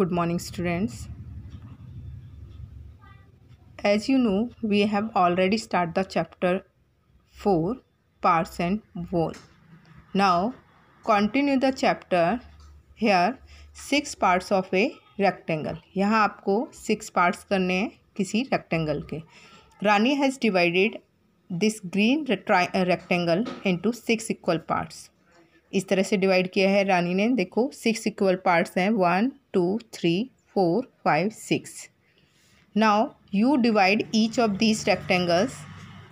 good morning students as you know we have already started the chapter 4 parts and whole now continue the chapter here six parts of a rectangle यहाँ आपको six parts करने हैं किसी rectangle के रानी has divided this green rectangle into six equal parts इस तरह से divide किया है रानी ने देखो सिक्स इक्वल पार्ट्स हैं one two, three, four, five, six. Now you divide each of these rectangles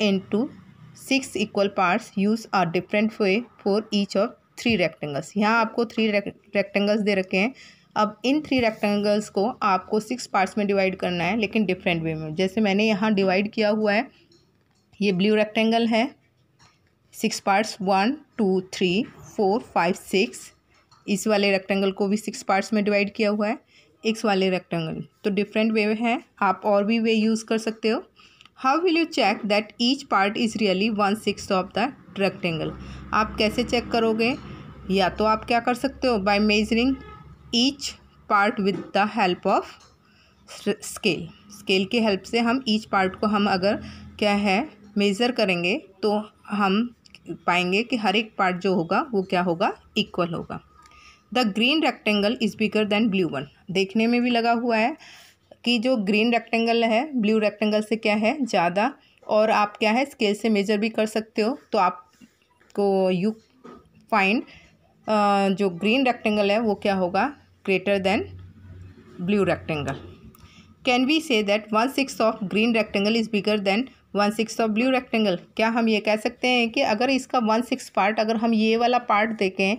into six equal parts. Use a different way for each of three rectangles यहाँ आपको थ्री रेक्टेंगल्स दे रखे हैं अब in three rectangles को आपको six parts में divide करना है लेकिन डिफरेंट वे में जैसे मैंने यहाँ डिवाइड किया हुआ है ये ब्लू रेक्टेंगल है six parts one two three four five six इस वाले रेक्टेंगल को भी सिक्स पार्ट्स में डिवाइड किया हुआ है एक्स वाले रेक्टेंगल तो डिफरेंट वे हैं आप और भी वे यूज़ कर सकते हो how will you check that each part is really one six of the rectangle आप कैसे चेक करोगे या तो आप क्या कर सकते हो by measuring each part with the help of scale scale के हेल्प से हम ईच पार्ट को हम अगर क्या है मेज़र करेंगे तो हम पाएंगे कि हर एक पार्ट जो होगा वो क्या होगा इक्वल होगा the green rectangle is bigger than blue one देखने में भी लगा हुआ है कि जो ग्रीन रेक्टेंगल है ब्लू रेक्टेंगल से क्या है ज़्यादा और आप क्या है स्केल से मेजर भी कर सकते हो तो आपको यू फाइंड जो ग्रीन रेक्टेंगल है वो क्या होगा greater than blue rectangle can we say that one six of green rectangle is bigger than one six of blue rectangle क्या हम ये कह सकते हैं कि अगर इसका वन सिक्स पार्ट अगर हम ये वाला पार्ट देखें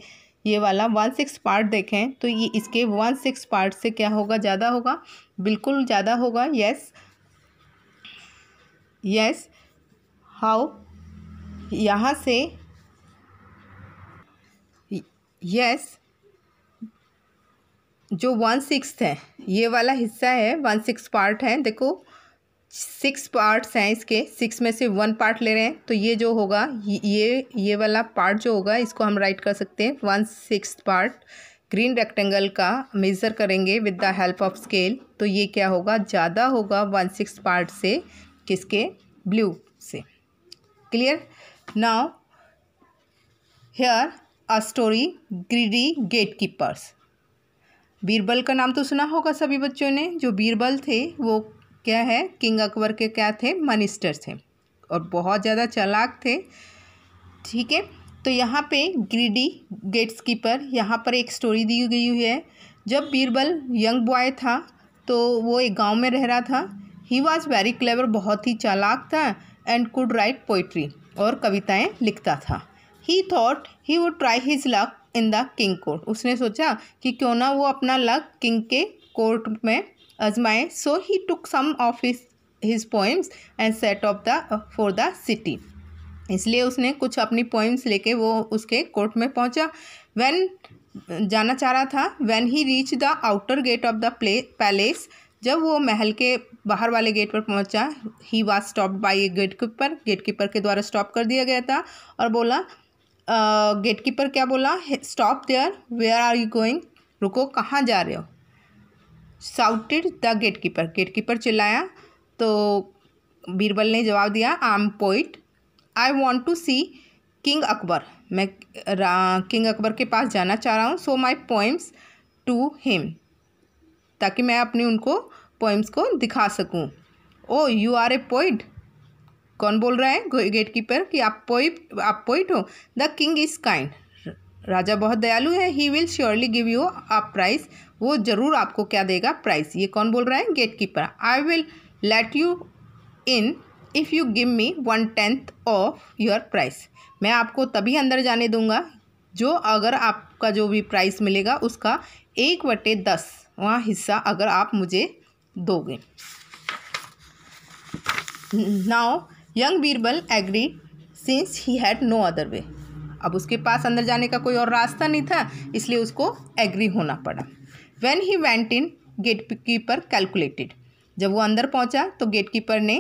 ये वाला वन सिक्स पार्ट देखें तो ये इसके वन सिक्स पार्ट से क्या होगा ज़्यादा होगा बिल्कुल ज़्यादा होगा यस यस हाउ यहाँ से यस जो वन सिक्स है ये वाला हिस्सा है वन सिक्स पार्ट है देखो सिक्स पार्ट साइंस के सिक्स में से वन पार्ट ले रहे हैं तो ये जो होगा ये ये वाला पार्ट जो होगा इसको हम राइट कर सकते हैं one six part green rectangle का मेज़र करेंगे with the help of scale तो ये क्या होगा ज़्यादा होगा वन सिक्स पार्ट से किसके ब्लू से clear now here a story greedy gate keepers Birbal का नाम तो सुना होगा सभी बच्चों ने जो बीरबल थे वो क्या है किंग अकबर के क्या थे मनिस्टर थे और बहुत ज़्यादा चालाक थे ठीक है तो यहाँ पे ग्रीडी गेट्स कीपर यहाँ पर एक स्टोरी दी गई हुई है जब बीरबल यंग बॉय था तो वो एक गांव में रह रहा था ही वॉज वेरी क्लेवर बहुत ही चालाक था एंड कुड राइट पोइट्री और कविताएं लिखता था he thought he would try his luck in the king court उसने सोचा कि क्यों ना वो अपना लक किंग के कोर्ट में अजमाए so he took some of his his poems and set off the for the city इसलिए उसने कुछ अपनी पोइम्स लेके वो उसके कोर्ट में पहुंचा वैन जाना चाह रहा था when he reach the outer gate of the play palace जब वो महल के बाहर वाले गेट पर पहुंचा he was stopped by a gate keeper gate keeper के द्वारा स्टॉप कर दिया गया था और बोला गेट uh, कीपर क्या बोला stop there where are you going रुको कहाँ जा रहे हो shouted the gate keeper gate keeper चिल्लाया तो बीरबल ने जवाब दिया I am poet I want to see king Akbar मैं किंग अकबर के पास जाना चाह रहा हूँ so my poems to him ताकि मैं अपने उनको पोइम्स को दिखा सकूँ oh you are a poet कौन बोल रहा है गेट कीपर कि आप पोइट आप पोइट हो द किंग इज़ काइंड राजा बहुत दयालु है he will surely give you a prize वो ज़रूर आपको क्या देगा प्राइस ये कौन बोल रहा है gate keeper I will let you in if you give me one tenth of your price मैं आपको तभी अंदर जाने दूंगा जो अगर आपका जो भी प्राइस मिलेगा उसका एक बटे दस वहाँ हिस्सा अगर आप मुझे दोगे now young Birbal agree since he had no other way अब उसके पास अंदर जाने का कोई और रास्ता नहीं था इसलिए उसको एग्री होना पड़ा when he went in gate keeper calculated जब वो अंदर पहुंचा तो गेट कीपर ने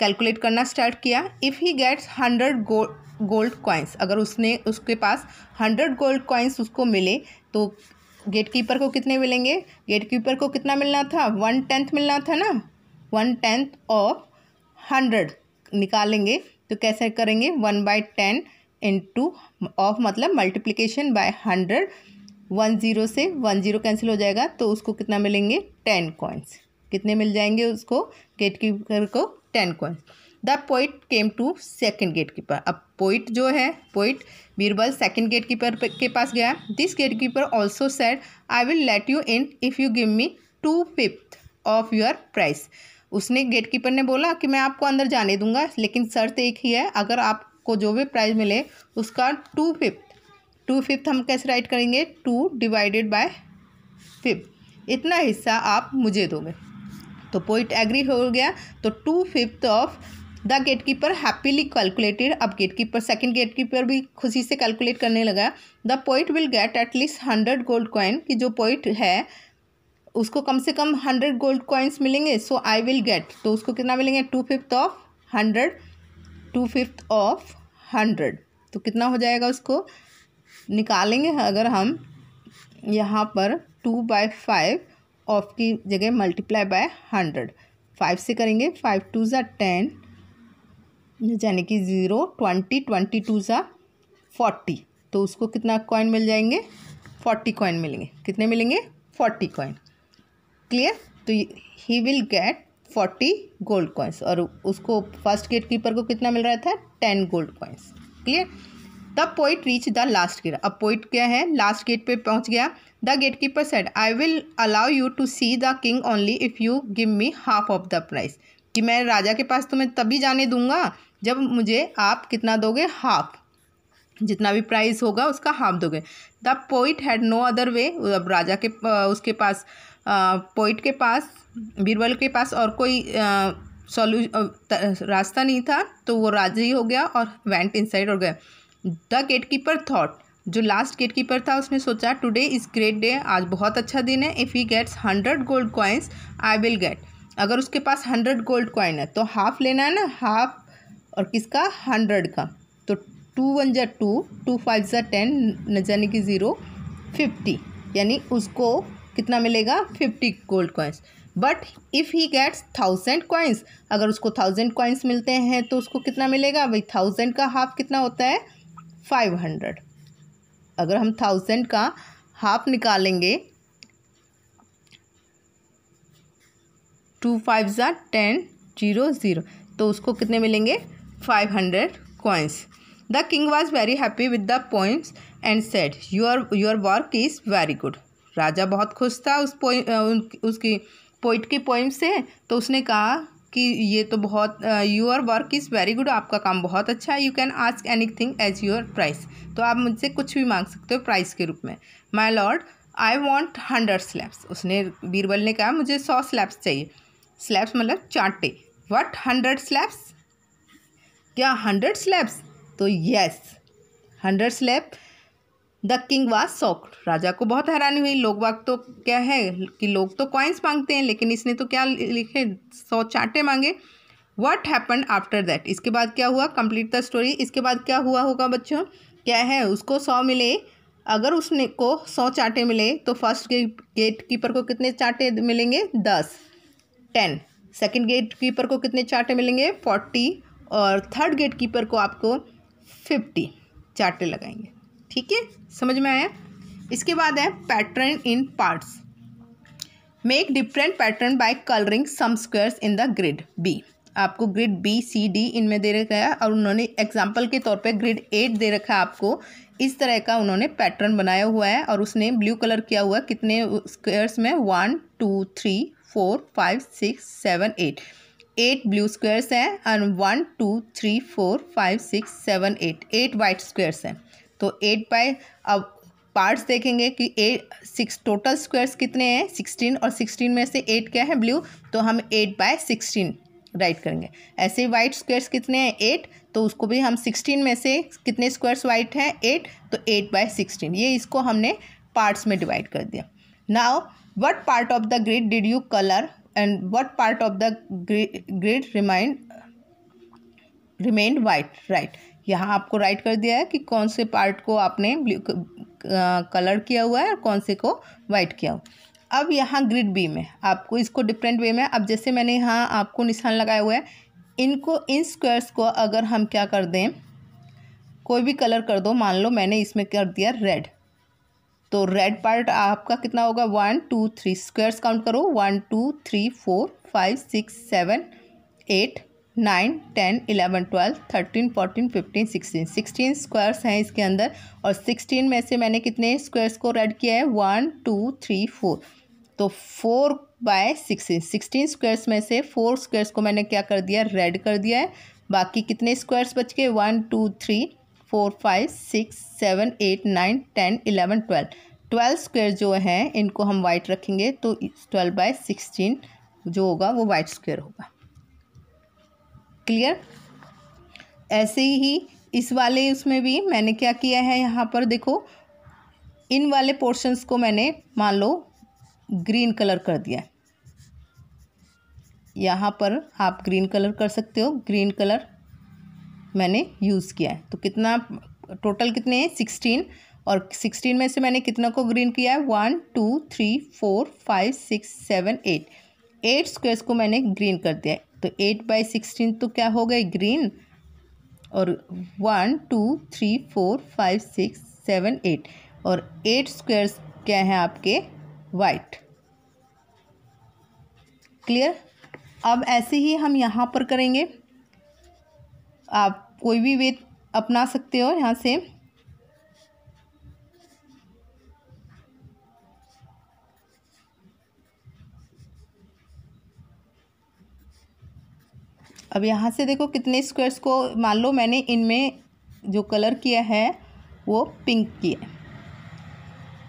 कैलकुलेट करना स्टार्ट किया if he gets hundred gold coins अगर उसने उसके पास हंड्रेड गोल्ड कॉइन्स उसको मिले तो गेट कीपर को कितने मिलेंगे गेट कीपर को कितना मिलना था वन टेंथ मिलना था ना वन टेंथ ऑफ हंड्रेड निकालेंगे तो कैसे करेंगे one by ten into of मतलब multiplication by hundred one zero से वन ज़ीरो कैंसिल हो जाएगा तो उसको कितना मिलेंगे टेन कॉइन्स कितने मिल जाएंगे उसको गेट कीपर को ten coins the poet came to second gate keeper अब पोइट जो है poet Birbal second gate keeper के पास गया this gate keeper also said I will let you in if you give me two fifth of your price उसने gate keeper ने बोला कि मैं आपको अंदर जाने दूंगा लेकिन शर्त एक ही है अगर आपको जो भी प्राइज़ मिले उसका टू फिफ्थ टू फिफ्थ हम कैसे राइट करेंगे टू डिवाइडेड बाय फिफ्थ इतना हिस्सा आप मुझे दोगे तो पॉइंट एग्री हो गया तो two fifth of the gate keeper happily calculated अब gate keeper second gate keeper भी खुशी से कैलकुलेट करने लगा the point will get at least hundred gold coin की जो पॉइंट है उसको कम से कम हंड्रेड गोल्ड कॉइन्स मिलेंगे सो आई विल गेट तो उसको कितना मिलेंगे two fifth of hundred two fifth of hundred तो कितना हो जाएगा उसको निकालेंगे अगर हम यहाँ पर टू बाई फाइव ऑफ की जगह मल्टीप्लाई बाय हंड्रेड फाइव से करेंगे फाइव टू ज़ा टेन यानी कि ज़ीरो ट्वेंटी ट्वेंटी टू ज़ा फोर्टी तो उसको कितना कॉइन मिल जाएंगे फोर्टी कॉइन मिलेंगे कितने मिलेंगे फोर्टी कॉइन क्लियर तो he will get forty gold coins और उसको फर्स्ट गेट कीपर को कितना मिल रहा था ten gold coins clear the poet reach the last gate अब पोइट क्या है लास्ट गेट पे पहुंच गया the gate keeper said I will allow you to see the king only if you give me half of the price कि मैं राजा के पास तुम्हें तभी जाने दूंगा जब मुझे आप कितना दोगे हाफ जितना भी प्राइस होगा उसका हाफ दोगे the poet had no other way अब राजा के उसके पास पोइट के पास बीरबल के पास और कोई सॉल्यू रास्ता नहीं था तो वो राजी हो गया और वेंट इनसाइड हो गया द गेट कीपर थॉट जो लास्ट गेट कीपर था उसने सोचा टुडे इज़ ग्रेट डे आज बहुत अच्छा दिन है if he gets hundred gold coins I will get अगर उसके पास हंड्रेड गोल्ड कॉइन है तो हाफ लेना है ना हाफ और किसका हंड्रेड का तो टू वन ज़ा टू टू फाइव ज़ा टेन न जाने की ज़ीरो फिफ्टी यानी उसको कितना मिलेगा fifty gold coins but if he gets thousand coins अगर उसको थाउजेंड कॉइन्स मिलते हैं तो उसको कितना मिलेगा भाई थाउजेंड का हाफ कितना होता है फाइव हंड्रेड अगर हम थाउजेंड का हाफ निकालेंगे टू फाइव ज़ा टेन जीरो ज़ीरो तो उसको कितने मिलेंगे five hundred coins the king was very happy with the points and said your your work is very good राजा बहुत खुश था उस पोइ उसकी पोइट की पॉइंट से तो उसने कहा कि ये तो बहुत your work is very good आपका काम बहुत अच्छा है you can ask anything as your price तो आप मुझसे कुछ भी मांग सकते हो प्राइस के रूप में my lord I want hundred slabs उसने बीरबल ने कहा मुझे सौ स्लैब्स चाहिए स्लैब्स मतलब चाटे वट हंड्रेड स्लैब्स क्या हंड्रेड स्लैब्स तो yes hundred slabs the king was shocked राजा को बहुत हैरानी हुई लोग वाक तो क्या है कि लोग तो कॉइन्स मांगते हैं लेकिन इसने तो क्या लिखे सौ चांटे मांगे वट हैपन आफ्टर दैट इसके बाद क्या हुआ कंप्लीट द स्टोरी इसके बाद क्या हुआ होगा बच्चों क्या है उसको सौ मिले अगर उसने को सौ चांटे मिले तो फर्स्ट गेट कीपर को कितने चांटे मिलेंगे दस टेन सेकेंड गेट कीपर को कितने चांटे मिलेंगे फोर्टी और थर्ड गेट कीपर को आपको फिफ्टी चांटे लगाएंगे ठीक है समझ में आया इसके बाद है pattern in parts make different pattern by colouring some squares in the grid B आपको ग्रिड बी सी डी इनमें दे रखा है और उन्होंने एग्जाम्पल के तौर पे ग्रिड एट दे रखा है आपको इस तरह का उन्होंने पैटर्न बनाया हुआ है और उसने ब्लू कलर किया हुआ है कितने स्क्वेयर्स में one two three four five six seven eight eight blue squares हैं and one two three four five six seven eight eight white squares हैं तो एट बाय अब पार्ट्स देखेंगे कि एट सिक्स टोटल स्क्वायर्स कितने हैं sixteen और sixteen में से एट क्या है ब्लू तो हम एट बाय सिक्सटीन राइट करेंगे ऐसे वाइट स्क्वायर्स कितने हैं एट तो उसको भी हम सिक्सटीन में से कितने स्क्वायर्स वाइट हैं एट तो एट बाय सिक्सटीन ये इसको हमने पार्ट्स में डिवाइड कर दिया now what part of the grid did you colour and what part of the grid remind remained white right यहाँ आपको राइट कर दिया है कि कौन से पार्ट को आपने ब्लू कलर किया हुआ है और कौन से को वाइट किया हुआ अब यहाँ ग्रिड बी में आपको इसको डिफरेंट वे में अब जैसे मैंने यहाँ आपको निशान लगाया हुआ है इनको इन स्क्वायर्स को अगर हम क्या कर दें कोई भी कलर कर दो मान लो मैंने इसमें कर दिया रेड तो रेड पार्ट आपका कितना होगा one two three squares count करो one two three four five six seven eight nine ten eleven twelve thirteen fourteen fifteen sixteen sixteen squares हैं इसके अंदर और सिक्सटीन में से मैंने कितने स्क्वायर्स को रेड किया है वन टू थ्री फोर तो four by sixteen sixteen squares में से फोर स्क्वायर्स को मैंने क्या कर दिया रेड कर दिया है बाकी कितने स्क्वायर्स बच गए one two three four five six seven eight nine ten eleven twelve twelve square जो हैं इनको हम वाइट रखेंगे तो ट्वेल्व बाय सिक्सटीन जो होगा वो वाइट स्क्वायर होगा क्लियर ऐसे ही इस वाले उसमें भी मैंने क्या किया है यहाँ पर देखो इन वाले पोर्शंस को मैंने मान लो ग्रीन कलर कर दिया यहाँ पर आप ग्रीन कलर कर सकते हो ग्रीन कलर मैंने यूज़ किया है तो कितना टोटल कितने हैं सिक्सटीन और सिक्सटीन में से मैंने कितना को ग्रीन किया है one two three four five six seven eight eight squares को मैंने ग्रीन कर दिया है तो एट बाई सिक्सटीन तो क्या हो गए ग्रीन और one two three four five six seven eight और एट स्क्वेयर्स क्या हैं आपके वाइट क्लियर अब ऐसे ही हम यहाँ पर करेंगे आप कोई भी वे अपना सकते हो यहाँ से अब यहाँ से देखो कितने स्क्वायर्स को मान लो मैंने इनमें जो कलर किया है वो पिंक किया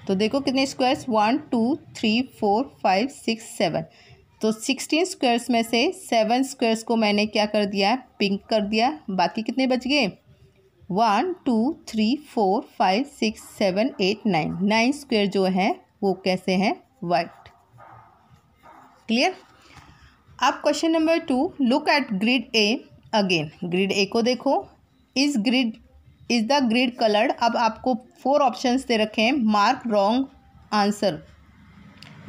तो देखो कितने squares one two three four five six seven तो सिक्सटीन स्क्वायर्स में से सेवन स्क्वेयर्स को मैंने क्या कर दिया पिंक कर दिया बाकी कितने बच गए one two three four five six seven eight nine nine square जो है वो कैसे हैं वाइट क्लियर अब question number two look at grid A again grid A को देखो is grid is the grid coloured अब आपको फोर ऑप्शंस दे रखे हैं mark wrong answer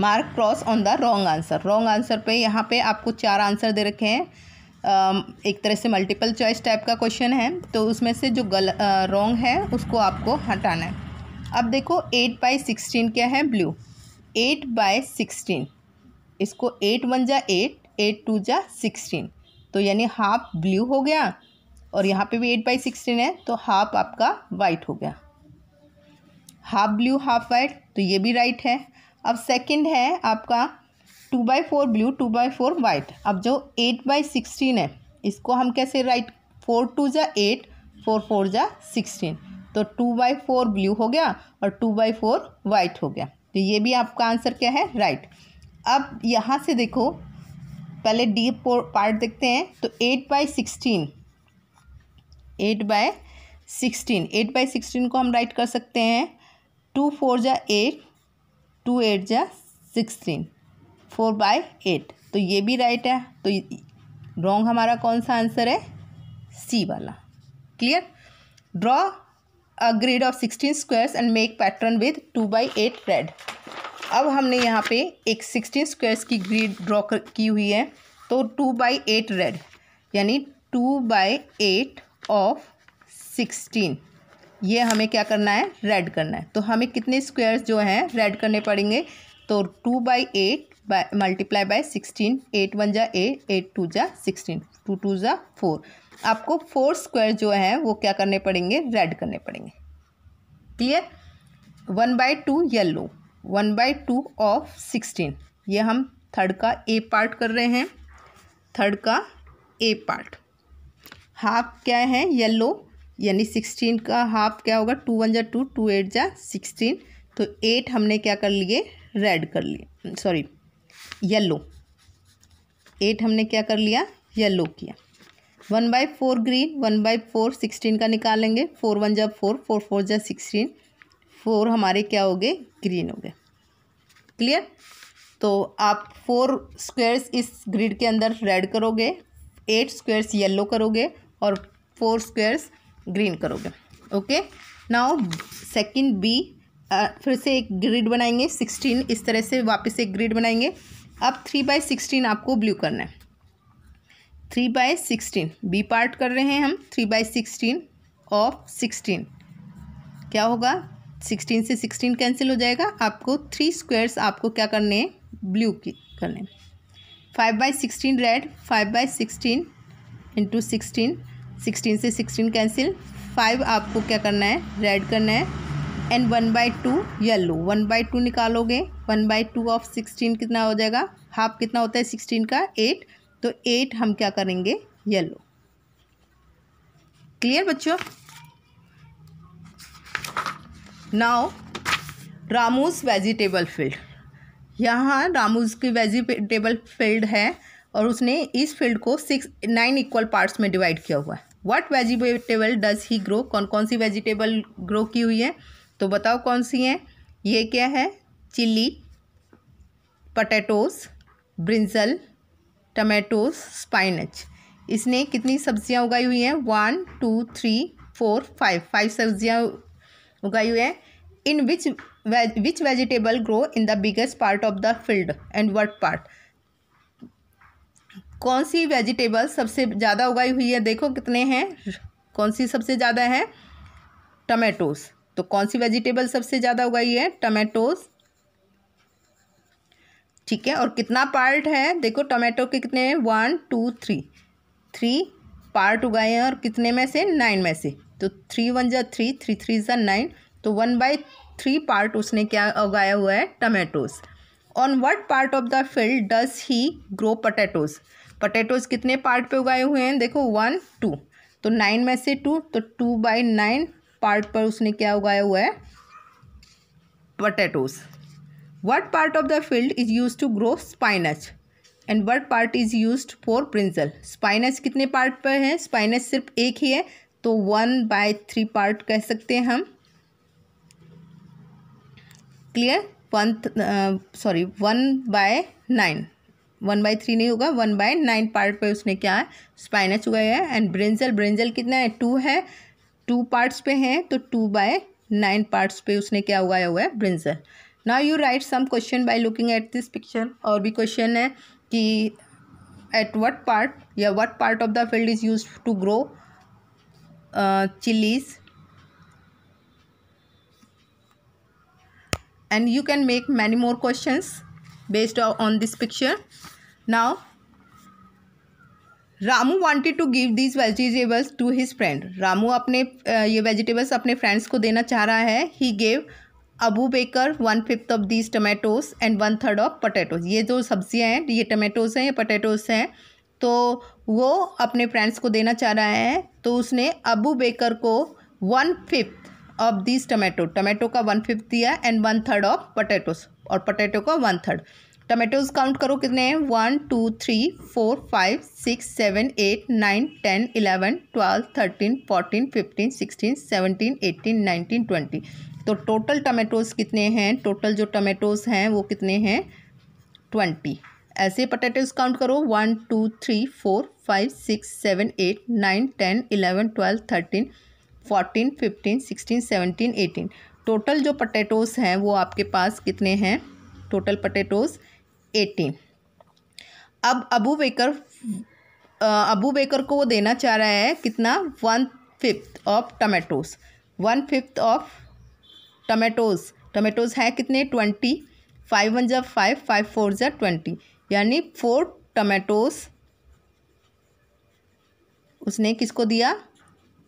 mark cross on the wrong answer wrong answer पे यहाँ पे आपको चार आंसर दे रखे हैं um, एक तरह से मल्टीपल चॉइस टाइप का क्वेश्चन है तो उसमें से जो गल रॉन्ग uh, है उसको आपको हटाना है अब देखो एट बाई सिक्सटीन क्या है ब्लू एट बाय सिक्सटीन इसको एट वन जा एट एट टू जा सिक्सटीन तो यानी हाफ ब्लू हो गया और यहाँ पे भी एट बाई सिक्सटीन है तो हाफ आपका वाइट हो गया हाफ ब्लू हाफ वाइट तो ये भी राइट है अब सेकंड है आपका two by four blue two by four white अब जो एट बाई सिक्सटीन है इसको हम कैसे राइट फोर टू जा एट फोर फोर जा सिक्सटीन तो टू बाई फोर ब्लू हो गया और टू बाई फोर वाइट हो गया तो ये भी आपका आंसर क्या है राइट अब यहाँ से देखो पहले डी पार्ट देखते हैं तो eight by sixteen eight by sixteen eight by sixteen को हम राइट कर सकते हैं टू फोर जा एट टू एट जा सिक्सटीन फोर बाय एट तो ये भी राइट है तो रॉन्ग हमारा कौन सा आंसर है सी वाला clear draw a grid of sixteen squares and make pattern with two by eight red अब हमने यहाँ पे एक सिक्सटीन स्क्वायर्स की ग्रीड ड्रॉ की हुई है तो टू बाई एट रेड यानी two by eight of sixteen ये हमें क्या करना है रेड करना है तो हमें कितने स्क्वायर्स जो हैं रेड करने पड़ेंगे तो two by eight by multiply by sixteen eight one जा एट एट टू जा सिक्सटीन टू टू जा फोर आपको फोर स्क्वायर जो हैं वो क्या करने पड़ेंगे रेड करने पड़ेंगे clear one by two yellow one by two of sixteen ये हम थर्ड का ए पार्ट कर रहे हैं थर्ड का ए पार्ट हाफ क्या है येलो यानी सिक्सटीन का हाफ क्या होगा टू वन जा टू टू एट जा सिक्सटीन तो एट हमने क्या कर लिए रेड कर लिए सॉरी येलो एट हमने क्या कर लिया येलो किया one by four green one by four sixteen का निकालेंगे फोर वन जा फोर फोर फोर जा सिक्सटीन फोर हमारे क्या हो गए ग्रीन हो गए क्लियर तो आप फोर स्क्वेयर्स इस ग्रिड के अंदर रेड करोगे एट स्क्वेयर्स येलो करोगे और फोर स्क्वेयर्स ग्रीन करोगे ओके नाउ सेकंड बी फिर से एक ग्रिड बनाएंगे सिक्सटीन इस तरह से वापस एक ग्रिड बनाएंगे अब थ्री बाय सिक्सटीन आपको ब्लू करना है three by sixteen B part कर रहे हैं हम three by sixteen of sixteen क्या होगा सिक्सटीन से सिक्सटीन कैंसिल हो जाएगा आपको थ्री स्क्वेयर्स आपको क्या करने हैं ब्लू की करने five by sixteen red five by sixteen into sixteen sixteen से सिक्सटीन कैंसिल फाइव आपको क्या करना है रेड करना है and one by two yellow one by two निकालोगे one by two of sixteen कितना हो जाएगा हाफ कितना होता है सिक्सटीन का एट तो एट हम क्या करेंगे येल्लो क्लियर बच्चों नाव रामूज वेजिटेबल फील्ड यहाँ रामूज की वेजिटेबल फील्ड है और उसने इस फील्ड को सिक्स नाइन इक्वल पार्ट्स में डिवाइड किया हुआ है what vegetable does he grow कौन कौन सी वेजिटेबल ग्रो की हुई है तो बताओ कौन सी हैं ये क्या है chilli potatoes brinjal tomatoes spinach इसने कितनी सब्जियां उगाई हुई हैं one two three four five five सब्जियां उगाई हुई है in which which vegetable grow in the biggest part of the field and what part कौन सी वेजिटेबल सबसे ज़्यादा उगाई हुई है देखो कितने हैं कौन सी सबसे ज़्यादा है टमेटोज तो कौन सी वेजिटेबल सबसे ज़्यादा उगाई है टमेटोज ठीक है और कितना पार्ट है देखो टमाटो के कितने हैं one two three three part उगाए हैं और कितने में से नाइन में से तो थ्री वन जै थ्री थ्री थ्री जै नाइन तो वन बाई थ्री पार्ट उसने क्या उगाया हुआ है tomatoes on what part of the field does he grow potatoes potatoes कितने पार्ट पे उगाए हुए हैं देखो वन टू तो नाइन में से टू तो टू बाई नाइन पार्ट पर उसने क्या उगाया हुआ है potatoes what part of the field is use to grow spinach and what part is use for brinjal spinach कितने पार्ट पर है स्पाइनस सिर्फ एक ही है तो वन बाय थ्री पार्ट कह सकते हैं हम clear one sorry one by nine one by three नहीं होगा वन बाय नाइन पार्ट पे उसने क्या है स्पाइनस उगाया है एंड ब्रेंजल ब्रेंजल कितना है टू है टू पार्ट्स पे हैं तो टू बाय नाइन पार्ट्स पे उसने क्या उगाया हुआ है brinjal now you write some question by looking at this picture और भी क्वेश्चन है कि एट वट पार्ट या what part of the field is use to grow chillies and you can make many more question based on this picture now Ramu wanted to give these vegetables to his friend Ramu अपने ये vegetables अपने friends को देना चाह रहा है he gave Abu Bakar one fifth of these tomatoes and one third of potatoes ये जो सब्जियां हैं ये टमेटोज हैं ये पटेटोज हैं तो वो अपने फ्रेंड्स को देना चाह रहा है तो उसने अबू बेकर को one fifth of this tomato tomato का वन फिफ्थ दिया and one third of potatoes और पटेटो का वन थर्ड टमेटोज काउंट करो कितने हैं one two three four five six seven eight nine ten eleven twelve thirteen fourteen fifteen sixteen seventeen eighteen nineteen twenty तो total tomatoes कितने हैं total जो tomatoes हैं वो कितने हैं ट्वेंटी ऐसे पटेटोज काउंट करो one two three four five six seven eight nine ten eleven twelve thirteen fourteen fifteen sixteen seventeen eighteen total जो पटेटोज हैं वो आपके पास कितने हैं टोटल पटेटोज एटीन अब अबू बेकर अबू बेकर को वो देना चाह रहा है कितना one fifth of tomatoes one fifth of tomatoes tomatoes हैं कितने ट्वेंटी फाइव वन जब फाइव फाइव फोर जब ट्वेंटी यानी फोर टमेटोस उसने किसको दिया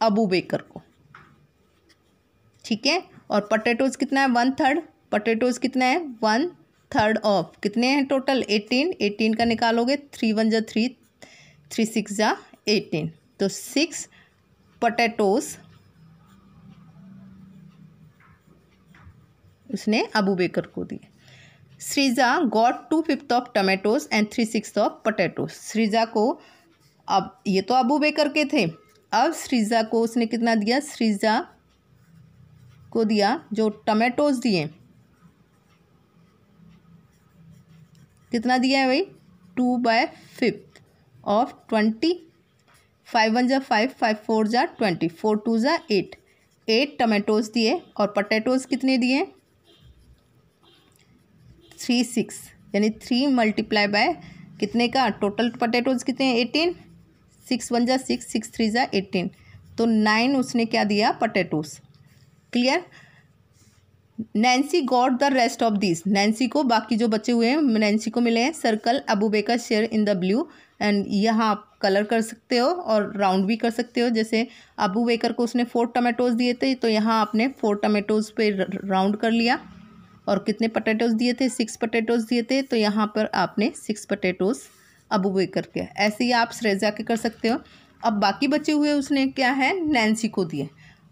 अबू बेकर को ठीक है और पटेटोज कितना है वन थर्ड पटेटोज कितना है वन थर्ड ऑफ कितने हैं टोटल एटीन एटीन का निकालोगे थ्री वन जा थ्री थ्री सिक्स जा एटीन तो सिक्स पटेटोस उसने अबू बेकर को दिए Sreeja got two fifth of tomatoes and three six of potatoes Sreeja को अब ये तो अबू बेकर के थे अब श्रीजा को उसने कितना दिया श्रीजा को दिया जो टमेटोज दिए कितना दिया है भाई two by fifth of twenty five one जा फाइव फाइव फोर जा ट्वेंटी फोर टू जा एट एट टमेटोज दिए और पटेटोज कितने दिए थ्री सिक्स यानी थ्री मल्टीप्लाई बाय कितने का टोटल पटेटोज़ कितने हैं एटीन सिक्स वन जा सिक्स सिक्स थ्री जा एटीन तो नाइन उसने क्या दिया potatoes clear Nancy got the rest of this Nancy को बाकी जो बचे हुए हैं नैन्सी को मिले हैं सर्कल अबूबे का share in the blue and यहाँ आप कलर कर सकते हो और राउंड भी कर सकते हो जैसे अबू बेकर को उसने फोर टमेटोज़ दिए थे तो यहाँ आपने फोर टमेटोज़ पे राउंड कर लिया और कितने पटेटोज़ दिए थे सिक्स पटेटोज़ दिए थे तो यहाँ पर आपने सिक्स पटेटोज़ अब वे करके ऐसे ही आप श्रेजा के कर सकते हो अब बाकी बचे हुए उसने क्या है नैन्सी को दिए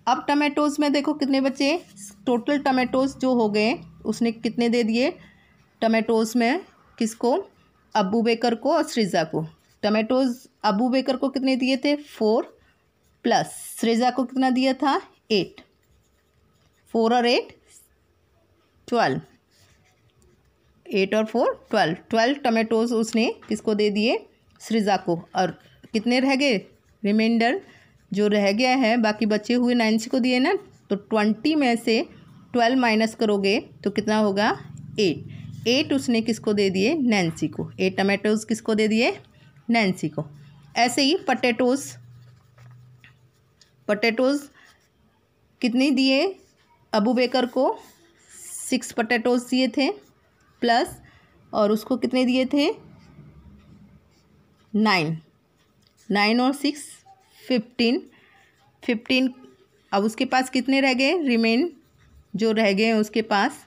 अब टमेटोज़ में देखो कितने बचे टोटल टमेटोज़ जो हो गए उसने कितने दे दिए टमेटोज़ में किसको अबू बेकर को और श्रेजा को टमेटोज़ अबू बेकर को कितने दिए थे फोर प्लस श्रेजा को कितना दिया था एट फोर और एट ट्वेल्व एट और फोर ट्वेल्व ट्वेल्व टमेटोज उसने किसको दे दिए सृजा को और कितने रह गए रिमाइंडर जो रह गया है बाकी बचे हुए नाइन्सी को दिए ना तो ट्वेंटी में से ट्वेल्व माइनस करोगे तो कितना होगा एट एट उसने किसको दे दिए नैन्सी को एट टमेटोज किसको दे दिए नैन्सी को ऐसे ही पटेटोज पटेटोज कितने दिए अबू बेकर को सिक्स पटेटोज दिए थे प्लस और उसको कितने दिए थे नाइन नाइन और सिक्स फिफ्टीन फिफ्टीन अब उसके पास कितने रह गए रिमेन जो रह गए उसके पास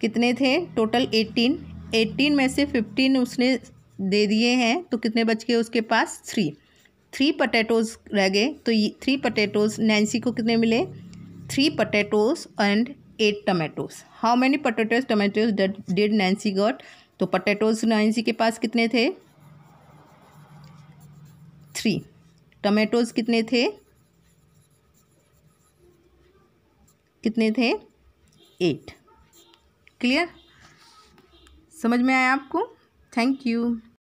कितने थे टोटल एटीन एटीन में से फिफ्टीन उसने दे दिए हैं तो कितने बच गए उसके पास थ्री थ्री पटेटोज रह गए तो ये थ्री पटेटोज नैन्सी को कितने मिले three potatoes and eight tomatoes how many potatoes tomatoes did Nancy got तो पटेटोज नैन्सी के पास कितने थे थ्री टमेटोज कितने थे कितने थे एट क्लियर समझ में आया आपको थैंक यू